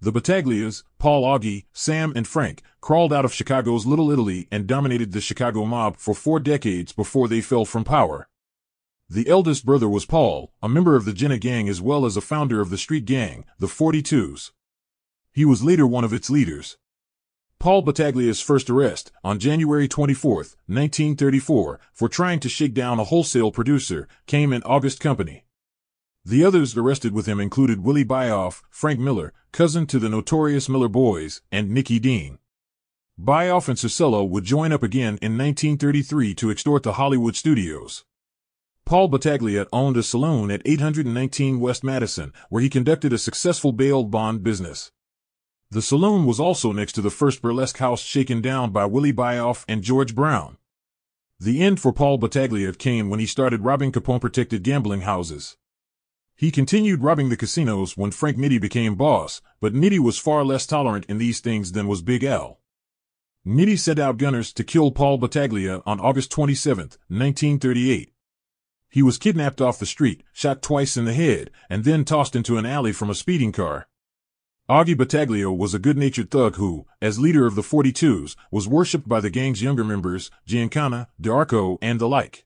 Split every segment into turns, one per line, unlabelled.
The Bataglias, Paul Augie, Sam and Frank, crawled out of Chicago's Little Italy and dominated the Chicago mob for four decades before they fell from power. The eldest brother was Paul, a member of the Jenna Gang as well as a founder of the street gang, the 42s. He was later one of its leaders. Paul Battaglia's first arrest, on January 24, 1934, for trying to shake down a wholesale producer, came in August Company. The others arrested with him included Willie Byoff, Frank Miller, cousin to the notorious Miller Boys, and Nicky Dean. Byoff and Cicillo would join up again in 1933 to extort the Hollywood studios. Paul Battaglia owned a saloon at 819 West Madison, where he conducted a successful bail bond business. The saloon was also next to the first burlesque house shaken down by Willie Byoff and George Brown. The end for Paul Battaglia came when he started robbing Capone-protected gambling houses. He continued robbing the casinos when Frank Nitti became boss, but Nitti was far less tolerant in these things than was Big L. Nitti sent out gunners to kill Paul Battaglia on August 27, 1938. He was kidnapped off the street, shot twice in the head, and then tossed into an alley from a speeding car. Augie Battaglia was a good-natured thug who, as leader of the 42s, was worshipped by the gang's younger members, Giancana, D'Arco, and the like.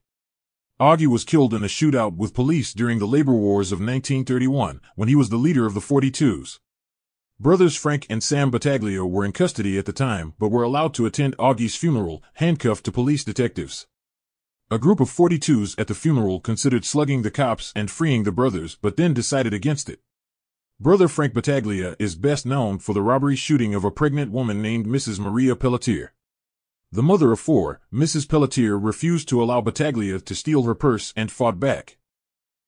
Augie was killed in a shootout with police during the labor wars of 1931 when he was the leader of the 42s. Brothers Frank and Sam Battaglia were in custody at the time but were allowed to attend Augie's funeral, handcuffed to police detectives. A group of 42s at the funeral considered slugging the cops and freeing the brothers but then decided against it. Brother Frank Battaglia is best known for the robbery shooting of a pregnant woman named Mrs. Maria Pelletier. The mother of four, Mrs. Pelletier refused to allow Battaglia to steal her purse and fought back.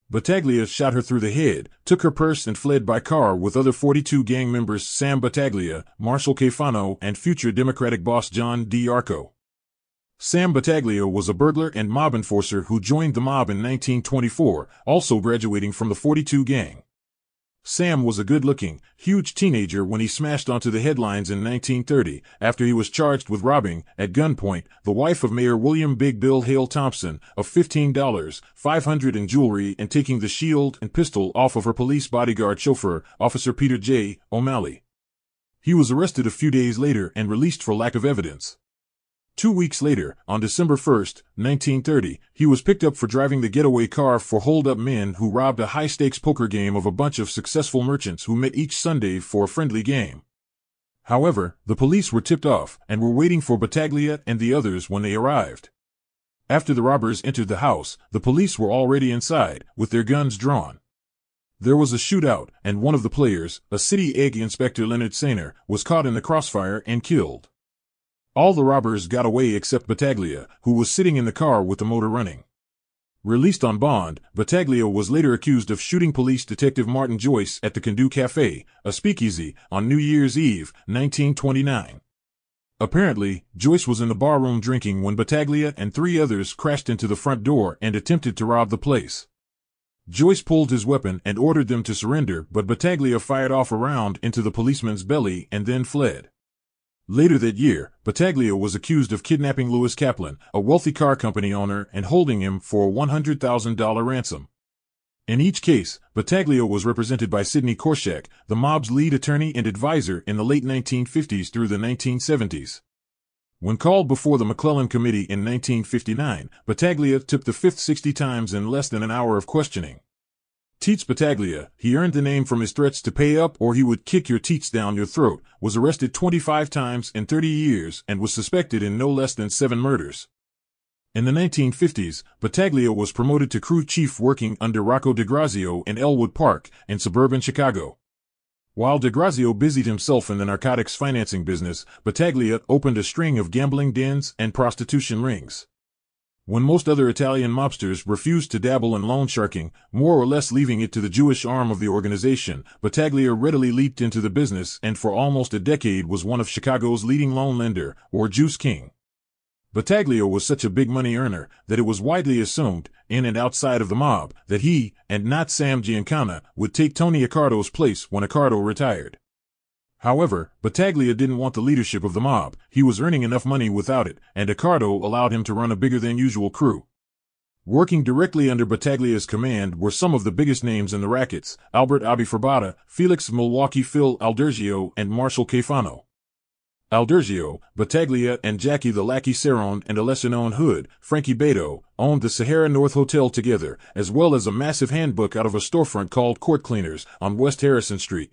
Battaglia shot her through the head, took her purse and fled by car with other 42 gang members Sam Battaglia, Marshall Cafano, and future Democratic boss John D. Arco. Sam Battaglia was a burglar and mob enforcer who joined the mob in 1924, also graduating from the 42 gang. Sam was a good-looking, huge teenager when he smashed onto the headlines in 1930 after he was charged with robbing, at gunpoint, the wife of Mayor William Big Bill Hale Thompson of $15, 500 in jewelry and taking the shield and pistol off of her police bodyguard chauffeur, Officer Peter J. O'Malley. He was arrested a few days later and released for lack of evidence. Two weeks later, on December 1, 1930, he was picked up for driving the getaway car for hold-up men who robbed a high-stakes poker game of a bunch of successful merchants who met each Sunday for a friendly game. However, the police were tipped off and were waiting for Battaglia and the others when they arrived. After the robbers entered the house, the police were already inside, with their guns drawn. There was a shootout, and one of the players, a city egg inspector Leonard Sainer, was caught in the crossfire and killed. All the robbers got away except Battaglia, who was sitting in the car with the motor running. Released on bond, Battaglia was later accused of shooting police detective Martin Joyce at the Kandu Cafe, a speakeasy, on New Year's Eve, 1929. Apparently, Joyce was in the barroom drinking when Battaglia and three others crashed into the front door and attempted to rob the place. Joyce pulled his weapon and ordered them to surrender, but Battaglia fired off a round into the policeman's belly and then fled. Later that year, Battaglia was accused of kidnapping Louis Kaplan, a wealthy car company owner, and holding him for a $100,000 ransom. In each case, Battaglia was represented by Sidney Korshak, the mob's lead attorney and advisor in the late 1950s through the 1970s. When called before the McClellan Committee in 1959, Battaglia tipped the fifth 60 times in less than an hour of questioning. Teach Battaglia, he earned the name from his threats to pay up or he would kick your teats down your throat, was arrested 25 times in 30 years and was suspected in no less than seven murders. In the 1950s, Battaglia was promoted to crew chief working under Rocco DeGrazio in Elwood Park in suburban Chicago. While DeGrazio busied himself in the narcotics financing business, Battaglia opened a string of gambling dens and prostitution rings. When most other Italian mobsters refused to dabble in loan sharking, more or less leaving it to the Jewish arm of the organization, Battaglia readily leaped into the business and for almost a decade was one of Chicago's leading loan lender, or Juice King. Battaglia was such a big money earner that it was widely assumed, in and outside of the mob, that he, and not Sam Giancana, would take Tony Accardo's place when Accardo retired. However, Battaglia didn't want the leadership of the mob, he was earning enough money without it, and Accardo allowed him to run a bigger-than-usual crew. Working directly under Battaglia's command were some of the biggest names in the rackets, Albert Abifurbada, Felix Milwaukee Phil Aldergio, and Marshall Cafano. Aldergio, Battaglia, and Jackie the Lackey Cerrone and a lesser-known hood, Frankie Beto, owned the Sahara North Hotel together, as well as a massive handbook out of a storefront called Court Cleaners on West Harrison Street.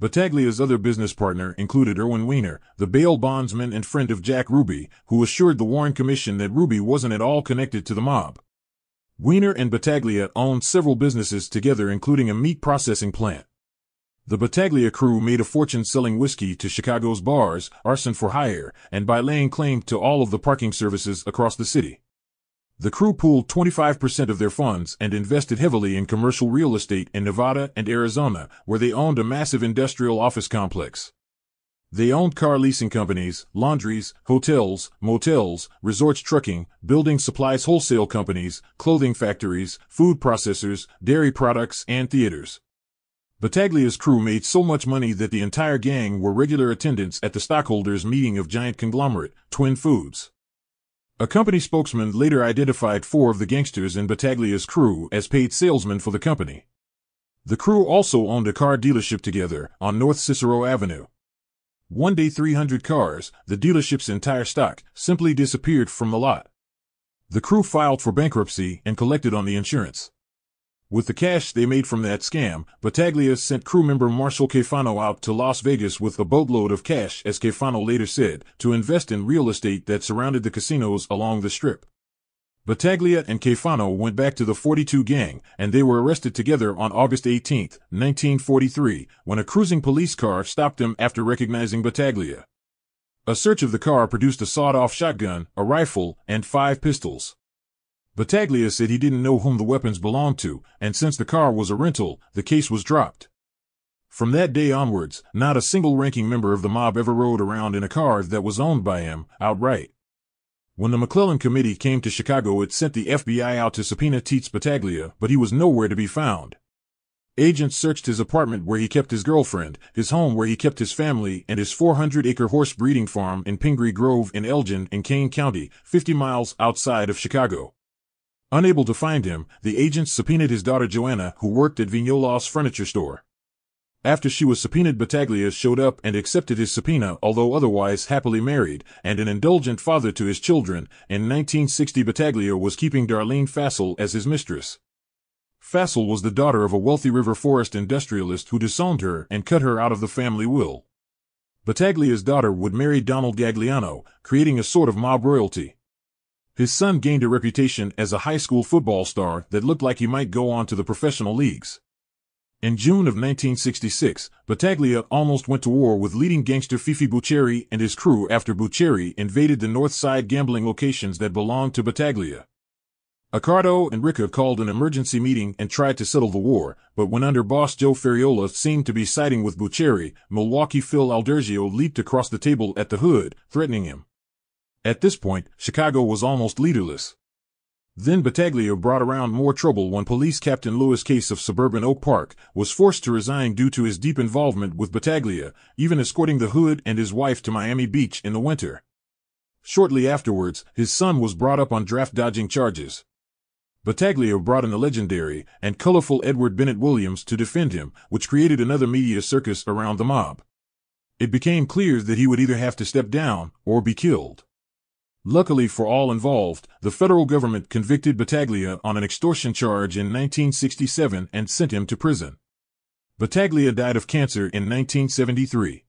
Battaglia's other business partner included Erwin Weiner, the bail bondsman and friend of Jack Ruby, who assured the Warren Commission that Ruby wasn't at all connected to the mob. Weiner and Battaglia owned several businesses together including a meat processing plant. The Battaglia crew made a fortune selling whiskey to Chicago's bars, arson for hire, and by laying claim to all of the parking services across the city. The crew pooled 25% of their funds and invested heavily in commercial real estate in Nevada and Arizona, where they owned a massive industrial office complex. They owned car leasing companies, laundries, hotels, motels, resorts trucking, building supplies wholesale companies, clothing factories, food processors, dairy products, and theaters. Battaglia's crew made so much money that the entire gang were regular attendants at the stockholders' meeting of giant conglomerate, Twin Foods. A company spokesman later identified four of the gangsters in Battaglia's crew as paid salesmen for the company. The crew also owned a car dealership together on North Cicero Avenue. One day 300 cars, the dealership's entire stock, simply disappeared from the lot. The crew filed for bankruptcy and collected on the insurance. With the cash they made from that scam, Battaglia sent crew member Marshall Cafano out to Las Vegas with a boatload of cash, as Cafano later said, to invest in real estate that surrounded the casinos along the strip. Battaglia and Cafano went back to the 42 gang, and they were arrested together on August 18, 1943, when a cruising police car stopped them after recognizing Battaglia. A search of the car produced a sawed-off shotgun, a rifle, and five pistols. Battaglia said he didn't know whom the weapons belonged to, and since the car was a rental, the case was dropped. From that day onwards, not a single ranking member of the mob ever rode around in a car that was owned by him outright. When the McClellan committee came to Chicago, it sent the FBI out to subpoena Teets Battaglia, but he was nowhere to be found. Agents searched his apartment where he kept his girlfriend, his home where he kept his family, and his 400-acre horse breeding farm in Pingree Grove in Elgin in Kane County, 50 miles outside of Chicago. Unable to find him, the agents subpoenaed his daughter Joanna, who worked at Vignola's furniture store. After she was subpoenaed, Battaglia showed up and accepted his subpoena, although otherwise happily married and an indulgent father to his children. In 1960, Battaglia was keeping Darlene Fassel as his mistress. Fassel was the daughter of a wealthy river forest industrialist who disowned her and cut her out of the family will. Battaglia's daughter would marry Donald Gagliano, creating a sort of mob royalty. His son gained a reputation as a high school football star that looked like he might go on to the professional leagues. In June of 1966, Battaglia almost went to war with leading gangster Fifi Bucheri and his crew after Bucheri invaded the North Side gambling locations that belonged to Battaglia. Accardo and Ricca called an emergency meeting and tried to settle the war, but when underboss Joe Ferriola seemed to be siding with Bucheri, Milwaukee Phil Aldergio leaped across the table at the hood, threatening him. At this point, Chicago was almost leaderless. Then Battaglia brought around more trouble when police captain Lewis Case of suburban Oak Park was forced to resign due to his deep involvement with Battaglia, even escorting the Hood and his wife to Miami Beach in the winter. Shortly afterwards, his son was brought up on draft dodging charges. Battaglia brought in the legendary and colorful Edward Bennett Williams to defend him, which created another media circus around the mob. It became clear that he would either have to step down or be killed. Luckily for all involved, the federal government convicted Battaglia on an extortion charge in 1967 and sent him to prison. Battaglia died of cancer in 1973.